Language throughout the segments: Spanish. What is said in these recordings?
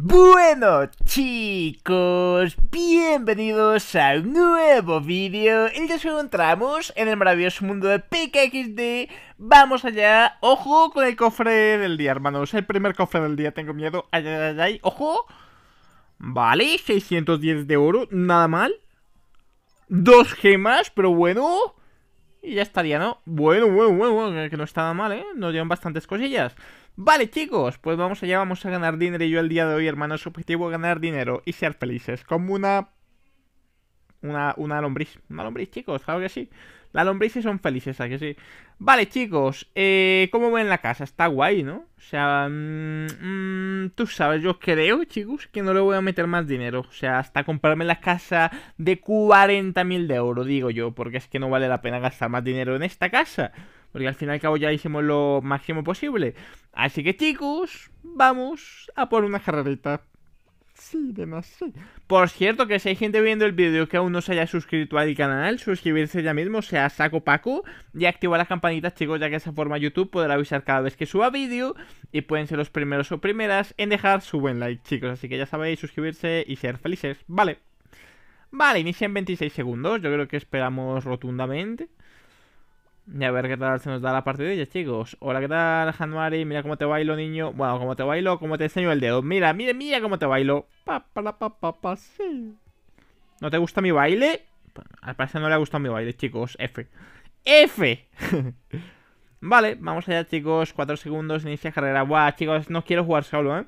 Bueno chicos, bienvenidos a un nuevo vídeo El que nos encontramos en el maravilloso mundo de PKXD Vamos allá, ojo con el cofre del día hermanos El primer cofre del día, tengo miedo, ay ay ay, ay. ojo Vale, 610 de oro, nada mal Dos gemas, pero bueno y ya estaría, ¿no? Bueno, bueno, bueno, bueno, que no estaba mal, ¿eh? Nos llevan bastantes cosillas. Vale, chicos, pues vamos allá, vamos a ganar dinero. Y yo el día de hoy, hermanos, objetivo ganar dinero y ser felices. Como una... Una, una lombriz. Una lombriz, chicos, claro que sí. Las lombrices son felices, ¿a que sí? Vale, chicos, eh, ¿cómo ven la casa? Está guay, ¿no? O sea, mm, mm, tú sabes, yo creo, chicos, que no le voy a meter más dinero. O sea, hasta comprarme la casa de 40.000 de oro, digo yo, porque es que no vale la pena gastar más dinero en esta casa. Porque al fin y al cabo ya hicimos lo máximo posible. Así que, chicos, vamos a por una carrerita sí, demasiado. Por cierto, que si hay gente viendo el vídeo que aún no se haya suscrito al canal, suscribirse ya mismo, sea saco paco, y activar la campanitas chicos, ya que de esa forma YouTube podrá avisar cada vez que suba vídeo y pueden ser los primeros o primeras en dejar su buen like, chicos. Así que ya sabéis, suscribirse y ser felices. Vale. Vale, inicia en 26 segundos, yo creo que esperamos rotundamente. Y a ver qué tal se nos da la partidilla, chicos. Hola, ¿qué tal, Hanmari? Mira cómo te bailo, niño. Bueno, cómo te bailo, cómo te enseño el dedo. Mira, mira, mira cómo te bailo. Pa, pa, pa, ¿No te gusta mi baile? Pues, al parecer no le ha gustado mi baile, chicos. F. F. vale, vamos allá, chicos. Cuatro segundos, inicia carrera. Buah, chicos, no quiero jugar solo, ¿eh?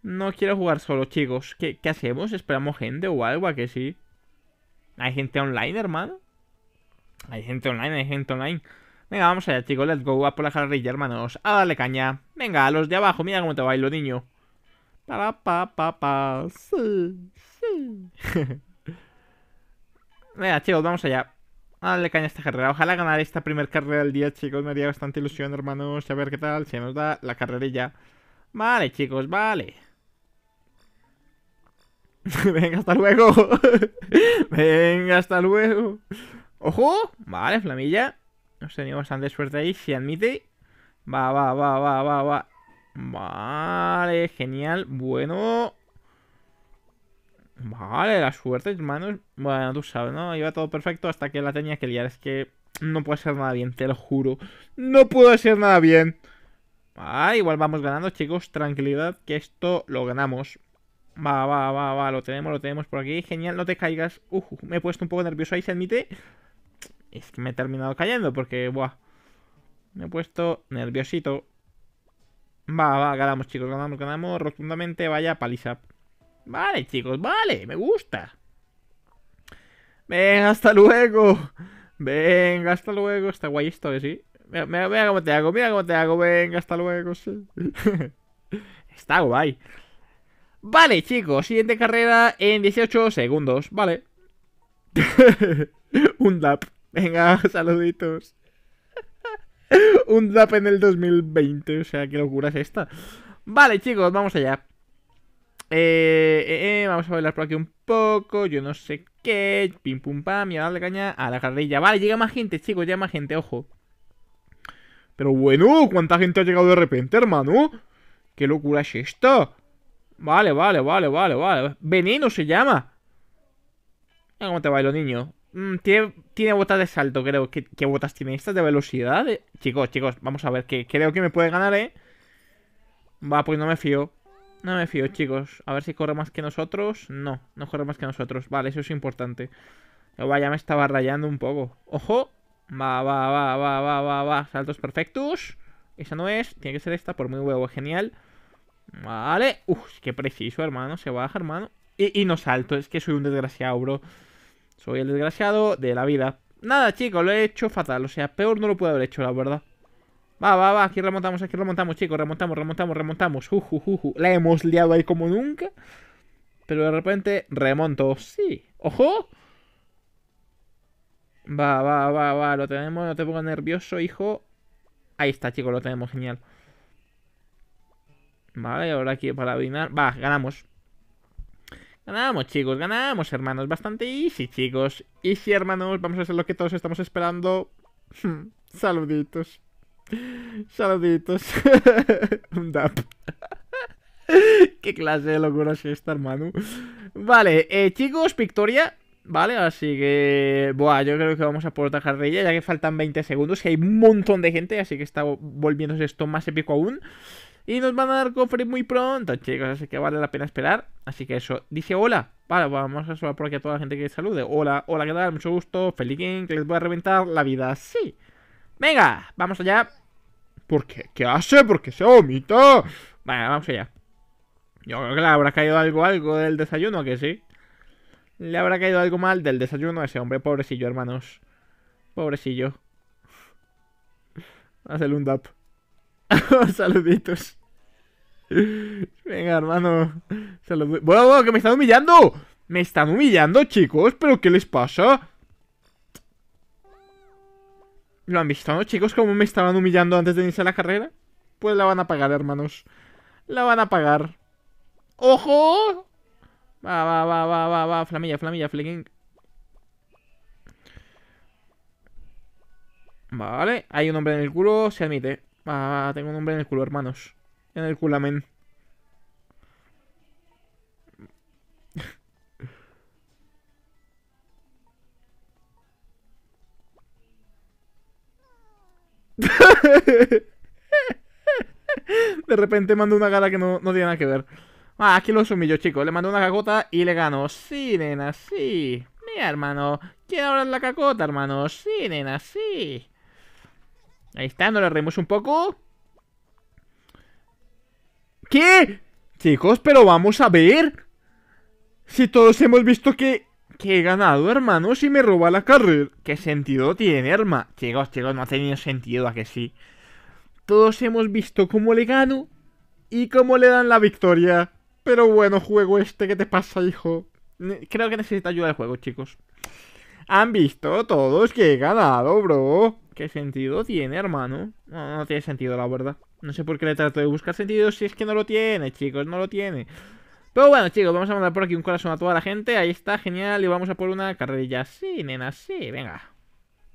No quiero jugar solo, chicos. ¿Qué, qué hacemos? ¿Esperamos gente o algo? ¿A que sí? ¿Hay gente online, hermano? Hay gente online, hay gente online. Venga, vamos allá, chicos. Let's go. A por la carrerilla, hermanos. A darle caña. Venga, a los de abajo. Mira cómo te bailo, niño. Para, pa, pa, pa. Sí, Venga, chicos, vamos allá. A darle caña a esta carrera. Ojalá ganar esta primer carrera del día, chicos. Me haría bastante ilusión, hermanos. A ver qué tal. Se nos da la carrerilla. Vale, chicos, vale. Venga, hasta luego. Venga, hasta luego. ¡Ojo! Vale, Flamilla. Hemos tenido bastante suerte ahí, se admite. Va, va, va, va, va, va. Vale, genial. Bueno. Vale, la suerte, hermanos. Bueno, tú sabes, ¿no? Iba todo perfecto hasta que la tenía que liar. Es que no puede ser nada bien, te lo juro. No puedo ser nada bien. Vale, ah, igual vamos ganando, chicos. Tranquilidad, que esto lo ganamos. Va, va, va, va. Lo tenemos, lo tenemos por aquí. Genial, no te caigas. me he puesto un poco nervioso ahí, se admite es que me he terminado cayendo porque, buah, me he puesto nerviosito. Va, va, ganamos, chicos, ganamos, ganamos rotundamente, vaya paliza. Vale, chicos, vale, me gusta. Venga, hasta luego. Venga, hasta luego. Está guay esto, que ¿eh? sí. Mira, cómo te hago, mira cómo te hago. Venga, hasta luego, sí. Está guay. Vale, chicos, siguiente carrera en 18 segundos. Vale. Un lap. Venga, saluditos. Un zap en el 2020, o sea, qué locura es esta. Vale, chicos, vamos allá. Eh, eh, eh, vamos a bailar por aquí un poco, yo no sé qué. Pim pum pam, y a darle caña a la carrilla. Vale, llega más gente, chicos, llega más gente, ojo. Pero bueno, ¿cuánta gente ha llegado de repente, hermano? ¿Qué locura es esto Vale, vale, vale, vale, vale. Veneno se llama. ¿Cómo te bailo, niño? Mm, tiene, botas de salto, creo. ¿Qué, ¿Qué, botas tiene estas de velocidad? Chicos, chicos, vamos a ver, que creo que me puede ganar, ¿eh? Va, pues no me fío. No me fío, chicos. A ver si corre más que nosotros. No, no corre más que nosotros. Vale, eso es importante. Vaya, me estaba rayando un poco. ¡Ojo! Va, va, va, va, va, va, va. Saltos perfectos. Esa no es. Tiene que ser esta, por muy huevo. Genial. Vale. Uf, qué preciso, hermano. Se baja, hermano. Y, y no salto. Es que soy un desgraciado, bro. Soy el desgraciado de la vida. Nada, chicos, lo he hecho fatal. O sea, peor no lo puedo haber hecho, la verdad. Va, va, va, aquí remontamos, aquí remontamos, chicos. Remontamos, remontamos, remontamos. Uh, uh, uh, uh, la hemos liado ahí como nunca. Pero de repente remonto. Sí. ¡Ojo! Va, va, va, va. Lo tenemos. No te pongas nervioso, hijo. Ahí está, chicos. Lo tenemos. Genial. Vale, ahora aquí para adivinar. Va, ganamos. Ganamos, chicos, ganamos, hermanos. Bastante easy, chicos. Easy, hermanos. Vamos a hacer lo que todos estamos esperando. Hmm, saluditos. Saluditos. Un Qué clase de locura es esta, hermano. Vale, eh, chicos, victoria. Vale, así que... Buah, yo creo que vamos a por ella ya que faltan 20 segundos, y hay un montón de gente, así que está volviéndose esto más épico aún. Y nos van a dar cofre muy pronto, chicos. Así que vale la pena esperar. Así que eso. Dice hola. Vale, pues vamos a saludar por aquí a toda la gente que salude. Hola, hola, ¿qué tal? Mucho gusto. Feliz que les voy a reventar la vida. Sí. Venga, vamos allá. ¿Por qué? ¿Qué hace? ¿Por qué se vomita? Vale, vamos allá. Yo creo que le habrá caído algo, algo del desayuno, que sí. Le habrá caído algo mal del desayuno a ese hombre, pobrecillo, hermanos. Pobrecillo. hace un dap. Saluditos. Venga, hermano. ¡Bueno, bueno, que me están humillando! ¡Me están humillando, chicos! ¿Pero qué les pasa? ¿Lo han visto, no, chicos? ¿Cómo me estaban humillando antes de iniciar la carrera? Pues la van a pagar, hermanos. La van a pagar. ¡Ojo! Va, va, va, va, va, va. Flamilla, flamilla, flicking. Vale, hay un hombre en el culo, se admite. va, ah, tengo un hombre en el culo, hermanos en el culamen. De repente mando una gala que no, no tiene nada que ver. Ah, aquí los yo, chicos. Le mando una cacota y le gano. Sí, nena, sí. Mira, hermano. ahora es la cacota, hermano. Sí, nena, sí. Ahí está, nos la reímos un poco. ¿Qué? Chicos, pero vamos a ver. Si todos hemos visto que... Que he ganado, hermano, si me roba la carrera. ¿Qué sentido tiene, hermano? Chicos, chicos, no ha tenido sentido, ¿a que sí? Todos hemos visto cómo le gano y cómo le dan la victoria. Pero bueno, juego este, ¿qué te pasa, hijo? Creo que necesita ayuda de juego, chicos. Han visto todos que he ganado, bro. ¿Qué sentido tiene, hermano? No, no tiene sentido, la verdad. No sé por qué le trato de buscar sentido si es que no lo tiene, chicos, no lo tiene. Pero bueno, chicos, vamos a mandar por aquí un corazón a toda la gente. Ahí está, genial. Y vamos a por una carrerilla. Sí, nena, sí, venga.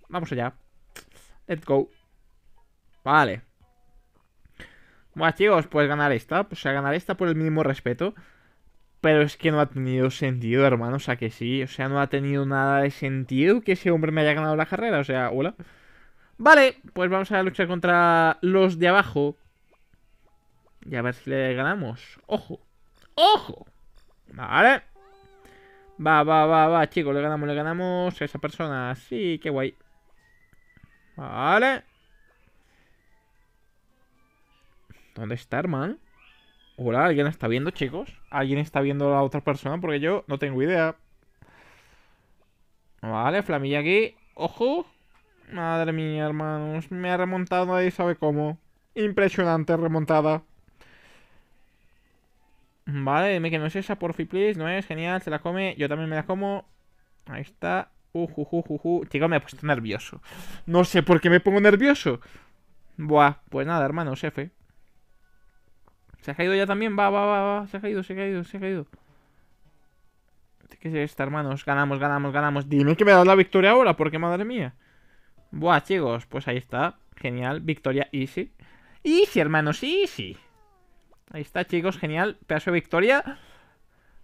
Vamos allá. Let's go. Vale. Bueno, chicos, pues ganar esta. O sea, ganar esta por el mínimo respeto. Pero es que no ha tenido sentido, hermano. O sea, que sí. O sea, no ha tenido nada de sentido que ese hombre me haya ganado la carrera. O sea, hola. Vale, pues vamos a luchar contra los de abajo. Y a ver si le ganamos. ¡Ojo! ¡Ojo! Vale. Va, va, va, va, chicos. Le ganamos, le ganamos a esa persona. Sí, qué guay. Vale. ¿Dónde está, hermano? Hola, ¿alguien está viendo, chicos? ¿Alguien está viendo a la otra persona? Porque yo no tengo idea. Vale, flamilla aquí. ¡Ojo! Madre mía, hermanos. Me ha remontado ahí, sabe cómo. Impresionante remontada. Vale, dime que no es esa, porfi, please. No es, genial, se la come. Yo también me la como. Ahí está. Uh, uh, Chico, me ha puesto nervioso. No sé por qué me pongo nervioso. Buah, pues nada, hermanos, jefe. Se ha caído ya también, va, va, va, va. Se ha caído, se ha caído, se ha caído. ¿Qué es esta, hermanos? Ganamos, ganamos, ganamos. Dime que me da la victoria ahora, porque madre mía. Buah, chicos, pues ahí está. Genial, victoria easy. Easy, hermanos, easy. Ahí está, chicos, genial. Pedazo de victoria.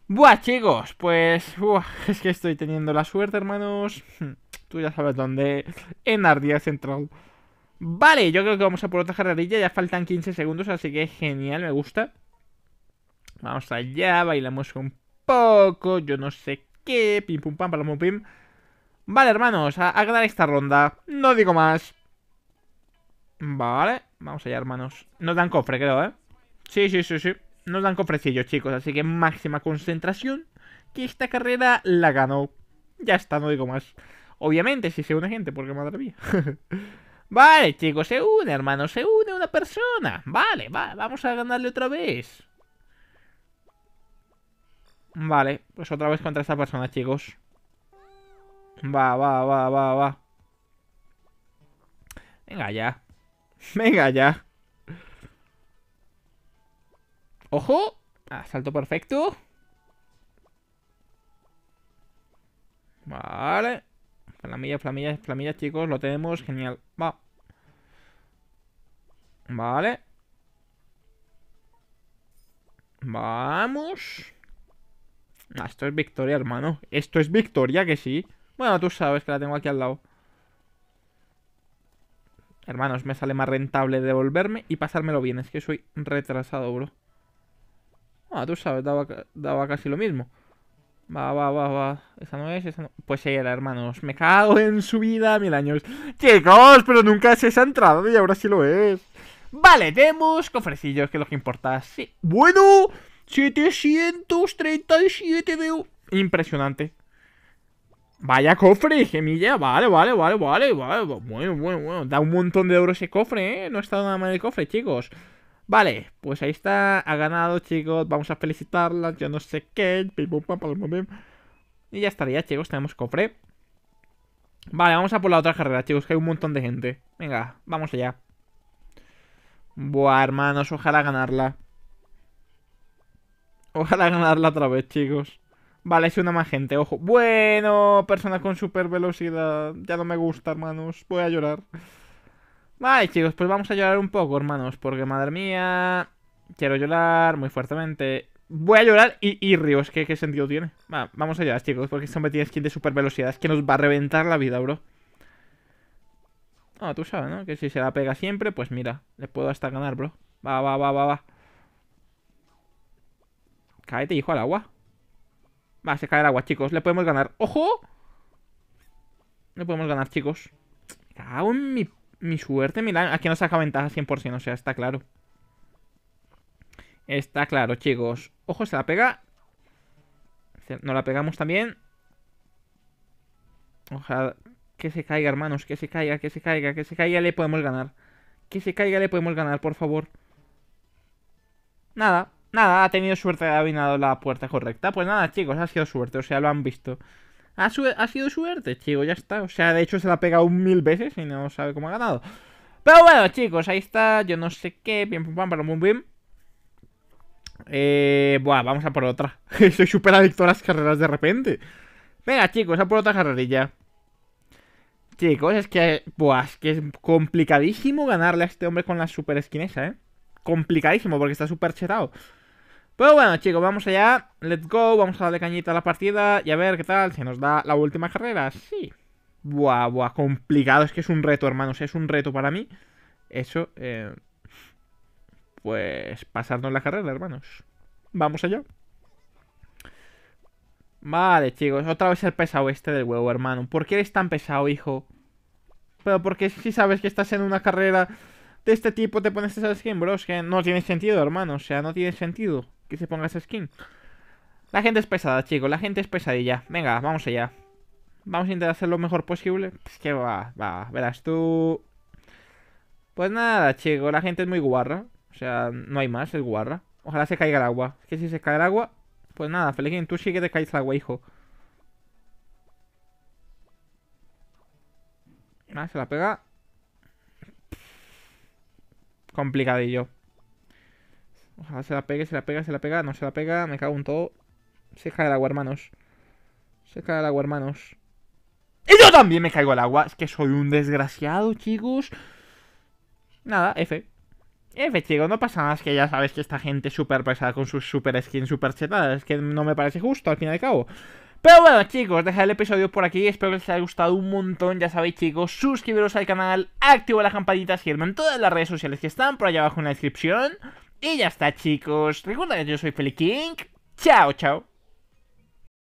Buah, chicos, pues... Buah, es que estoy teniendo la suerte, hermanos. Hmm, tú ya sabes dónde. En Ardía Central. Vale, yo creo que vamos a por otra carrerilla. Ya faltan 15 segundos, así que genial, me gusta. Vamos allá, bailamos un poco, yo no sé qué. Pim, pum, pam, palomo, pim. Vale, hermanos, a, ganar esta ronda. No digo más. Vale, vamos allá, hermanos. Nos dan cofre, creo, ¿eh? Sí, sí, sí, sí. Nos dan cofrecillos, chicos. Así que máxima concentración. Que esta carrera la ganó. Ya está, no digo más. Obviamente, si se une gente, porque madre mía. vale, chicos, se une, hermanos Se une una persona. Vale, vamos a ganarle otra vez. Vale, pues otra vez contra esta persona, chicos. Va, va, va, va, va. Venga ya. Venga ya. ¡Ojo! Salto perfecto. Vale. Flamillas, flamilla, flamilla, chicos. Lo tenemos. Genial. Va. Vale. Vamos. Ah, esto es victoria, hermano. Esto es victoria, que sí. Bueno, tú sabes que la tengo aquí al lado. Hermanos, me sale más rentable devolverme y pasármelo bien. Es que soy retrasado, bro. Ah, tú sabes, daba, casi lo mismo. Va, va, va, va. Esa no es, esa no... Pues era, hermanos. Me cago en su vida mil años. Chicos, pero nunca se esa entrada y ahora sí lo es. Vale, tenemos cofrecillos, que es lo que importa. Sí. Bueno, 737 de... Impresionante. Vaya cofre, gemilla. Vale, vale, vale, vale, vale. Bueno, bueno, bueno. Da un montón de euros ese cofre, ¿eh? No está nada mal el cofre, chicos. Vale, pues ahí está. Ha ganado, chicos. Vamos a felicitarla. Yo no sé qué. Y ya estaría, chicos. Tenemos cofre. Vale, vamos a por la otra carrera, chicos. Que hay un montón de gente. Venga, vamos allá. Buah, hermanos. Ojalá ganarla. Ojalá ganarla otra vez, chicos. Vale, es una más gente, ojo. Bueno, persona con super velocidad. Ya no me gusta, hermanos. Voy a llorar. Vale, chicos, pues vamos a llorar un poco, hermanos. Porque, madre mía... Quiero llorar muy fuertemente. Voy a llorar y, y ríos. ¿Qué, sentido tiene? vamos a llorar, chicos, porque son este metidos tiene skin de super velocidad. Es que nos va a reventar la vida, bro. Ah, tú sabes, ¿no? Que si se la pega siempre, pues mira, le puedo hasta ganar, bro. Va, va, va, va, va. Cáete, hijo, al agua. Va, se cae el agua, chicos. Le podemos ganar. ¡Ojo! Le podemos ganar, chicos. Cago mi, suerte. Mira, aquí nos saca ventaja 100%. O sea, está claro. Está claro, chicos. Ojo, se la pega. no la pegamos también. Ojalá que se caiga, hermanos. Que se caiga, que se caiga, que se caiga. Le podemos ganar. Que se caiga, le podemos ganar, por favor. Nada. Nada, ha tenido suerte de haber la puerta correcta. Pues nada, chicos, ha sido suerte, o sea, lo han visto. Ha, sido suerte, chicos, ya está. O sea, de hecho se la ha pegado un mil veces y no sabe cómo ha ganado. Pero bueno, chicos, ahí está. Yo no sé qué. Bien, pum, pam, para muy bien Eh, buah, vamos a por otra. Soy súper adicto a las carreras de repente. Venga, chicos, a por otra carrerilla. Chicos, es que, buah, es que es complicadísimo ganarle a este hombre con la super esquinesa, ¿eh? Complicadísimo porque está súper chetado. Pero pues bueno, chicos, vamos allá. Let's go, vamos a darle cañita a la partida y a ver qué tal se nos da la última carrera. Sí. Buah, buah, complicado. Es que es un reto, hermanos. Es un reto para mí. Eso, eh, pues pasarnos la carrera, hermanos. Vamos allá. Vale, chicos, otra vez el pesado este del huevo, hermano. ¿Por qué eres tan pesado, hijo? Pero porque si sabes que estás en una carrera de este tipo, te pones esa skin, bro. que no tiene sentido, hermano. O sea, no tiene sentido que se ponga esa skin. La gente es pesada, chicos. La gente es pesadilla. Venga, vamos allá. Vamos a intentar hacer lo mejor posible. Es pues, que va, va. Verás tú. Pues nada, chicos. La gente es muy guarra. O sea, no hay más, es guarra. Ojalá se caiga el agua. Es que si se cae el agua, pues nada, que tú sí que te caes el agua, hijo. Nada, ah, se la pega. Complicadillo. Ojalá se la pegue, se la pega, se la pega. No se la pega, me cago en todo. Se cae el agua, hermanos. Se cae el agua, hermanos. ¡Y yo también me caigo al agua! Es que soy un desgraciado, chicos. Nada, F. F, chicos, no pasa nada. Es que ya sabes que esta gente es súper pesada con sus super skins súper chetadas. Es que no me parece justo, al fin y al cabo. Pero bueno chicos, dejad el episodio por aquí, espero que les haya gustado un montón, ya sabéis chicos, suscribiros al canal, activo la campanita, seguirme en todas las redes sociales que están por allá abajo en la descripción, y ya está, chicos. Recuerda que yo soy King Chao, chao.